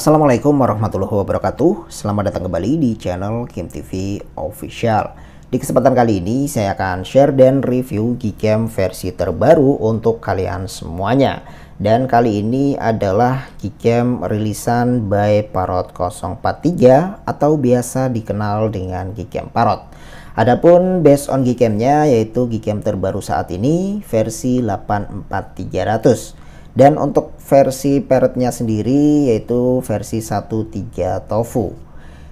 Assalamualaikum warahmatullahi wabarakatuh Selamat datang kembali di channel Kim TV Official Di kesempatan kali ini saya akan share dan review Gcam versi terbaru untuk kalian semuanya Dan kali ini adalah Gcam rilisan by Parrot 043 Atau biasa dikenal dengan Gcam Parrot Adapun based on Gcam-nya yaitu Gcam terbaru saat ini versi 84300 dan untuk versi peretnya sendiri yaitu versi 1.3 Tofu.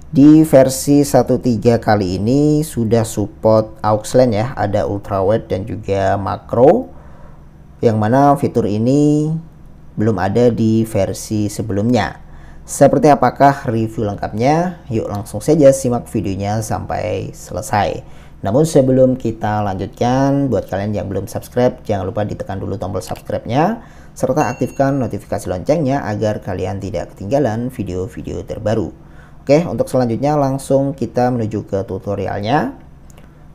Di versi 1.3 kali ini sudah support aux ya, ada ultrawide dan juga makro. Yang mana fitur ini belum ada di versi sebelumnya. Seperti apakah review lengkapnya? Yuk langsung saja simak videonya sampai selesai. Namun sebelum kita lanjutkan, buat kalian yang belum subscribe, jangan lupa ditekan dulu tombol subscribe-nya serta aktifkan notifikasi loncengnya agar kalian tidak ketinggalan video-video terbaru. Oke, untuk selanjutnya langsung kita menuju ke tutorialnya.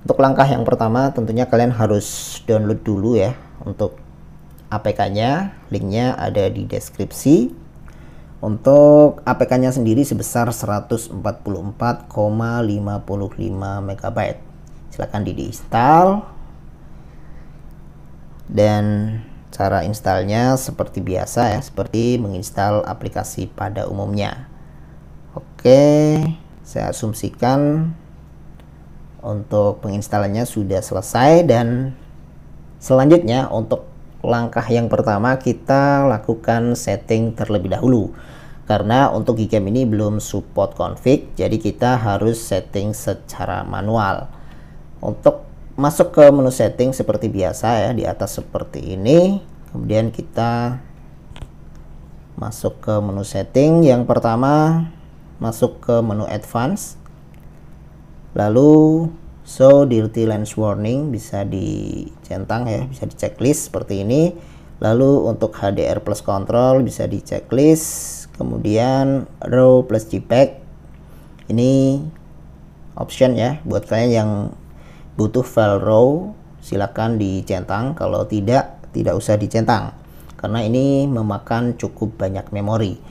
Untuk langkah yang pertama tentunya kalian harus download dulu ya untuk APK-nya, linknya ada di deskripsi. Untuk APK-nya sendiri sebesar 144,55 MB. Silahkan di-install. Dan Cara installnya seperti biasa ya, seperti menginstal aplikasi pada umumnya. Oke, saya asumsikan untuk penginstalannya sudah selesai dan selanjutnya untuk langkah yang pertama kita lakukan setting terlebih dahulu karena untuk Gcam ini belum support config jadi kita harus setting secara manual untuk masuk ke menu setting seperti biasa ya di atas seperti ini kemudian kita masuk ke menu setting yang pertama masuk ke menu advance lalu show dirty lens warning bisa dicentang ya bisa di checklist seperti ini lalu untuk HDR plus control bisa di checklist kemudian RAW plus JPEG ini option ya buat kalian yang butuh file RAW silakan dicentang kalau tidak tidak usah dicentang karena ini memakan cukup banyak memori.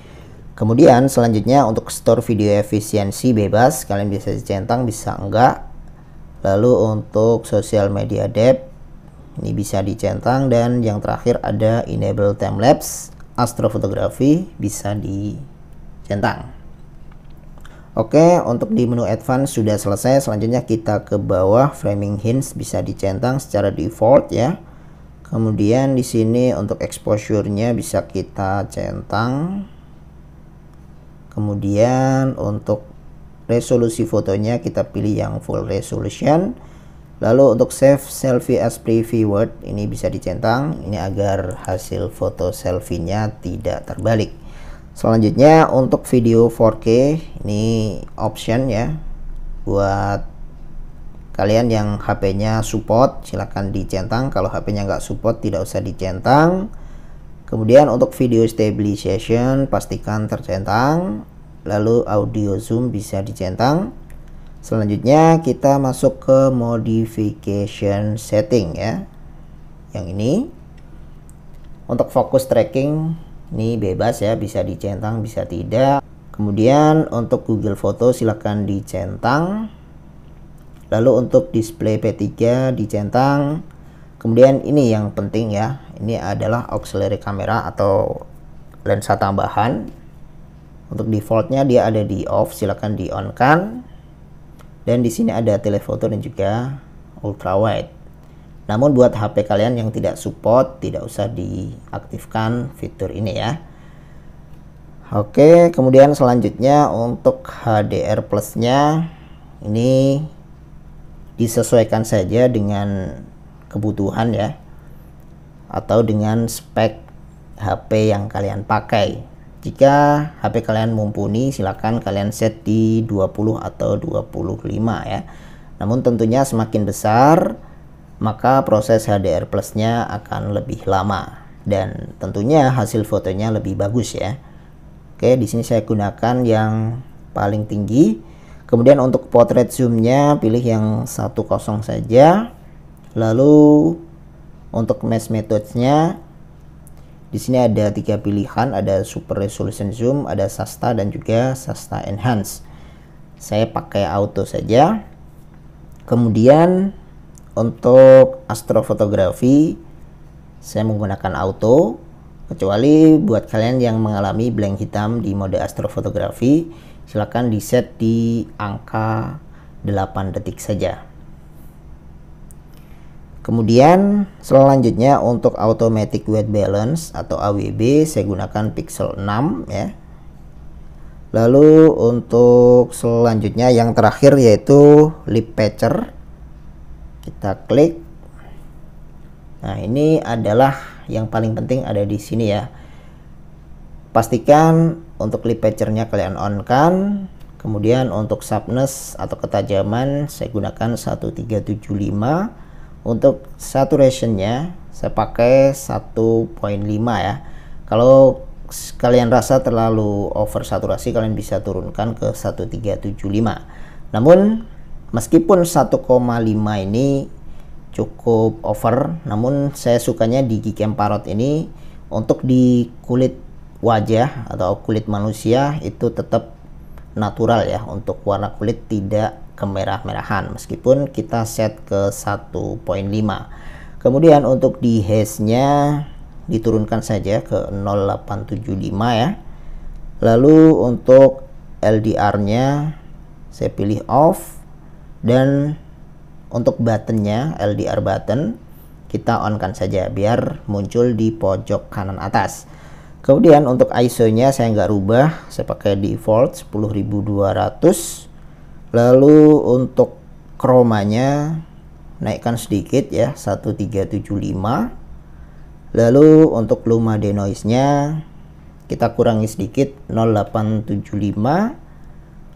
Kemudian selanjutnya untuk store video efisiensi bebas kalian bisa dicentang bisa enggak. Lalu untuk social media depth ini bisa dicentang dan yang terakhir ada enable timelapse astrofotografi bisa dicentang. Oke, untuk di menu advance sudah selesai. Selanjutnya kita ke bawah framing hints bisa dicentang secara default ya. Kemudian di sini untuk exposure-nya bisa kita centang. Kemudian untuk resolusi fotonya kita pilih yang full resolution. Lalu untuk save selfie as preview word ini bisa dicentang ini agar hasil foto selfie-nya tidak terbalik. Selanjutnya untuk video 4K ini option ya buat kalian yang HP-nya support silahkan dicentang kalau HP-nya nggak support tidak usah dicentang kemudian untuk video stabilization pastikan tercentang lalu audio zoom bisa dicentang selanjutnya kita masuk ke modification setting ya yang ini untuk fokus tracking ini bebas ya bisa dicentang bisa tidak kemudian untuk Google Foto silahkan dicentang lalu untuk display P3 dicentang kemudian ini yang penting ya ini adalah auxiliary kamera atau lensa tambahan untuk defaultnya dia ada di off silahkan di on kan dan di sini ada telefoto dan juga ultrawide namun buat HP kalian yang tidak support tidak usah diaktifkan fitur ini ya Oke kemudian selanjutnya untuk HDR plusnya ini disesuaikan saja dengan kebutuhan ya atau dengan spek HP yang kalian pakai. Jika HP kalian mumpuni, silahkan kalian set di 20 atau 25 ya. Namun tentunya semakin besar, maka proses HDR plus nya akan lebih lama dan tentunya hasil fotonya lebih bagus ya. Oke, di sini saya gunakan yang paling tinggi kemudian untuk potret zoomnya pilih yang 10 saja lalu untuk mesh methodnya di sini ada tiga pilihan, ada super resolution zoom, ada sasta dan juga sasta enhance. Saya pakai auto saja. Kemudian untuk astrofotografi saya menggunakan auto kecuali buat kalian yang mengalami blank hitam di mode astrofotografi silahkan di set di angka 8 detik saja. Kemudian selanjutnya untuk automatic weight balance atau AWB saya gunakan pixel 6 ya. Lalu untuk selanjutnya yang terakhir yaitu lip patcher. Kita klik. Nah, ini adalah yang paling penting ada di sini ya. Pastikan untuk clip patchernya kalian on kan kemudian untuk sharpness atau ketajaman saya gunakan 1375 untuk saturationnya saya pakai 1.5 ya kalau kalian rasa terlalu over saturasi kalian bisa turunkan ke 1375 namun meskipun 1,5 ini cukup over namun saya sukanya di gigi parrot ini untuk di kulit wajah atau kulit manusia itu tetap natural ya untuk warna kulit tidak kemerah-merahan meskipun kita set ke 1.5 kemudian untuk di hash nya diturunkan saja ke 0875 ya lalu untuk LDR nya saya pilih off dan untuk button nya LDR button kita onkan saja biar muncul di pojok kanan atas kemudian untuk ISO nya saya nggak rubah saya pakai default 10200 lalu untuk kromanya naikkan sedikit ya 1375 lalu untuk luma denoise nya kita kurangi sedikit 0875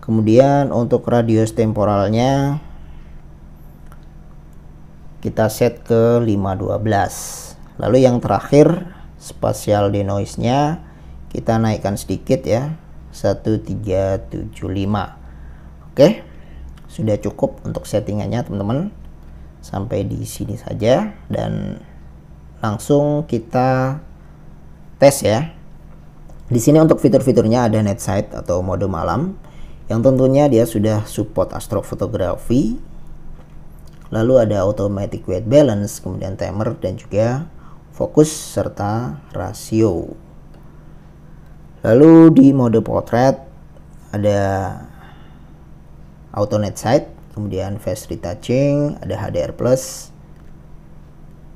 kemudian untuk radius temporalnya kita set ke 512 lalu yang terakhir spasial denoise-nya kita naikkan sedikit ya 1375 oke sudah cukup untuk settingannya teman-teman sampai di sini saja dan langsung kita tes ya di sini untuk fitur-fiturnya ada net sight atau mode malam yang tentunya dia sudah support astrofotografi lalu ada automatic weight balance kemudian timer dan juga fokus, serta rasio. Lalu di mode portrait ada auto net sight, kemudian face retouching, ada HDR+, plus,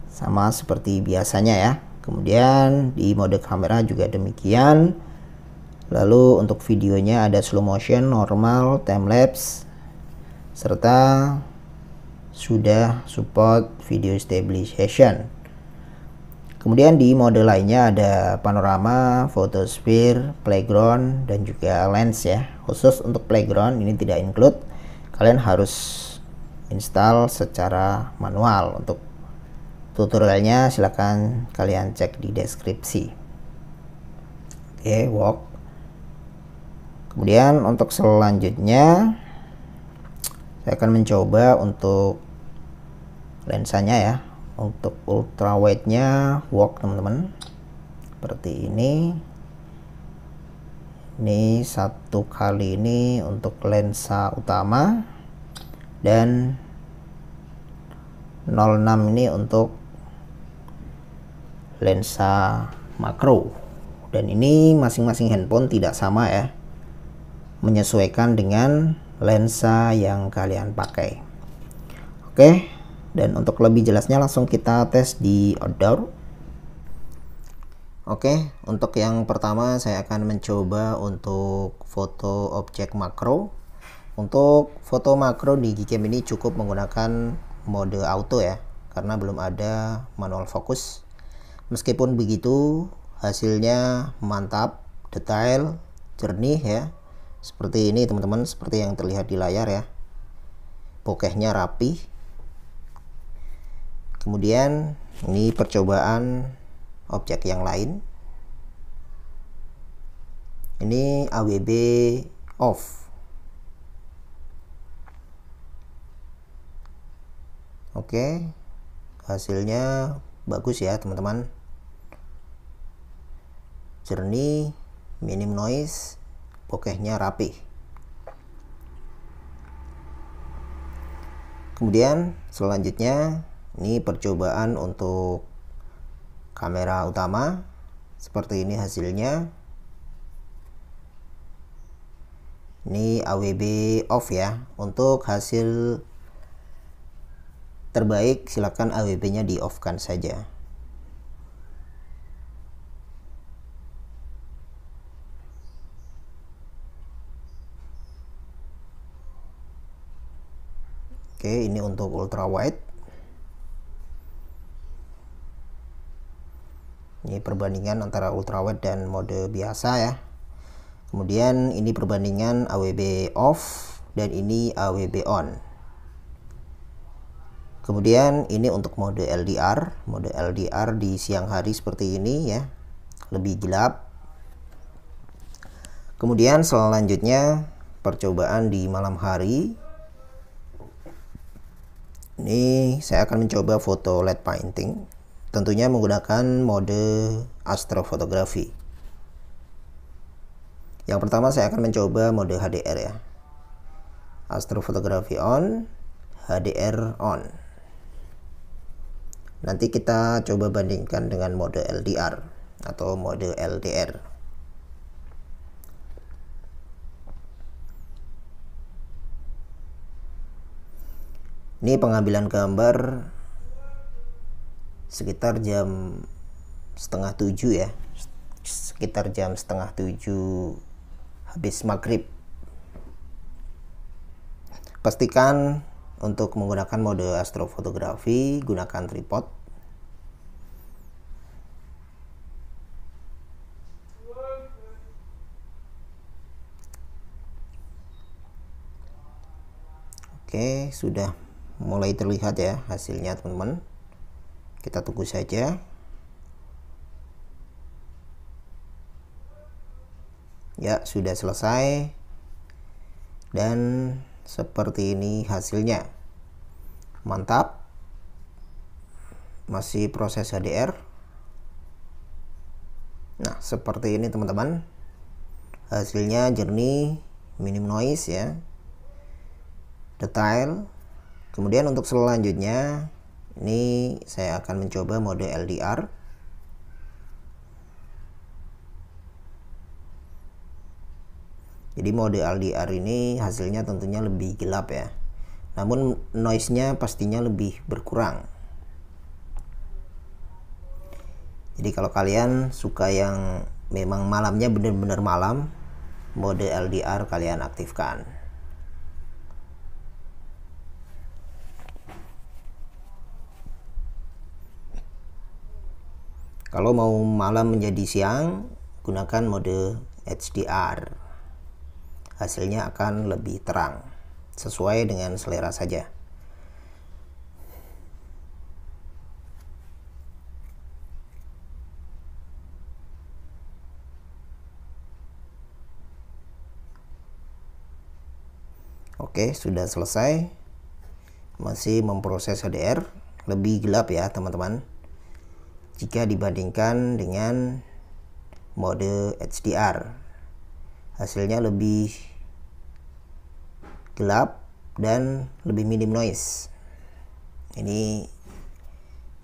sama seperti biasanya ya. Kemudian di mode kamera juga demikian. Lalu untuk videonya ada slow motion, normal, time lapse, serta sudah support video stabilization. Kemudian di mode lainnya ada panorama, photosphere, playground, dan juga lens ya. Khusus untuk playground ini tidak include, kalian harus install secara manual. Untuk tutorialnya silahkan kalian cek di deskripsi. Oke, okay, walk. Kemudian untuk selanjutnya, saya akan mencoba untuk lensanya ya untuk wide nya work teman-teman seperti ini ini satu kali ini untuk lensa utama dan 06 ini untuk lensa makro dan ini masing-masing handphone tidak sama ya menyesuaikan dengan lensa yang kalian pakai oke okay dan untuk lebih jelasnya langsung kita tes di outdoor Oke untuk yang pertama saya akan mencoba untuk foto objek makro untuk foto makro di Gcam ini cukup menggunakan mode auto ya karena belum ada manual fokus meskipun begitu hasilnya mantap detail jernih ya seperti ini teman-teman seperti yang terlihat di layar ya bokehnya rapi kemudian ini percobaan objek yang lain ini AWB off oke hasilnya bagus ya teman-teman jernih minim noise bokehnya rapi kemudian selanjutnya ini percobaan untuk kamera utama seperti ini hasilnya ini AWB off ya untuk hasil terbaik silakan AWB nya di off kan saja Oke, ini untuk ultra wide. Ini perbandingan antara ultrawide dan mode biasa ya. Kemudian ini perbandingan AWB off dan ini AWB on. Kemudian ini untuk mode LDR, mode LDR di siang hari seperti ini ya, lebih gelap. Kemudian selanjutnya percobaan di malam hari. Ini saya akan mencoba foto LED painting tentunya menggunakan mode astrofotografi. Yang pertama saya akan mencoba mode HDR ya. Astrofotografi on, HDR on. Nanti kita coba bandingkan dengan mode LDR atau mode LDR. Ini pengambilan gambar sekitar jam setengah tujuh ya sekitar jam setengah tujuh habis maghrib pastikan untuk menggunakan mode astrofotografi gunakan tripod Oke, sudah mulai terlihat ya hasilnya teman-teman kita tunggu saja ya sudah selesai dan seperti ini hasilnya mantap masih proses HDR nah seperti ini teman-teman hasilnya jernih minim noise ya detail kemudian untuk selanjutnya ini saya akan mencoba mode LDR. Jadi mode LDR ini hasilnya tentunya lebih gelap ya. Namun noise-nya pastinya lebih berkurang. Jadi kalau kalian suka yang memang malamnya benar-benar malam, mode LDR kalian aktifkan. Kalau mau malam menjadi siang, gunakan mode HDR. Hasilnya akan lebih terang, sesuai dengan selera saja. Oke, sudah selesai. Masih memproses HDR, lebih gelap ya, teman-teman jika dibandingkan dengan mode HDR. Hasilnya lebih gelap dan lebih minim noise. Ini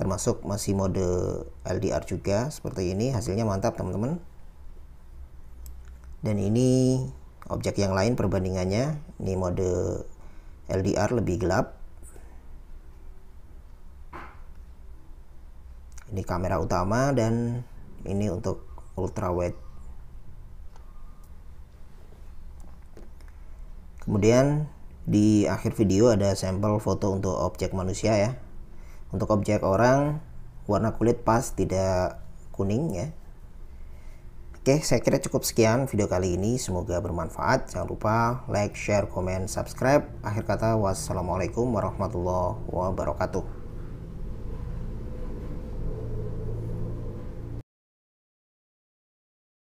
termasuk masih mode LDR juga seperti ini hasilnya mantap teman-teman dan ini objek yang lain perbandingannya ini mode LDR lebih gelap Ini kamera utama dan ini untuk ultra wide kemudian di akhir video ada sampel foto untuk objek manusia ya untuk objek orang warna kulit pas tidak kuning ya Oke, saya kira cukup sekian video kali ini. Semoga bermanfaat. Jangan lupa like, share, comment subscribe. Akhir kata, wassalamualaikum warahmatullahi wabarakatuh.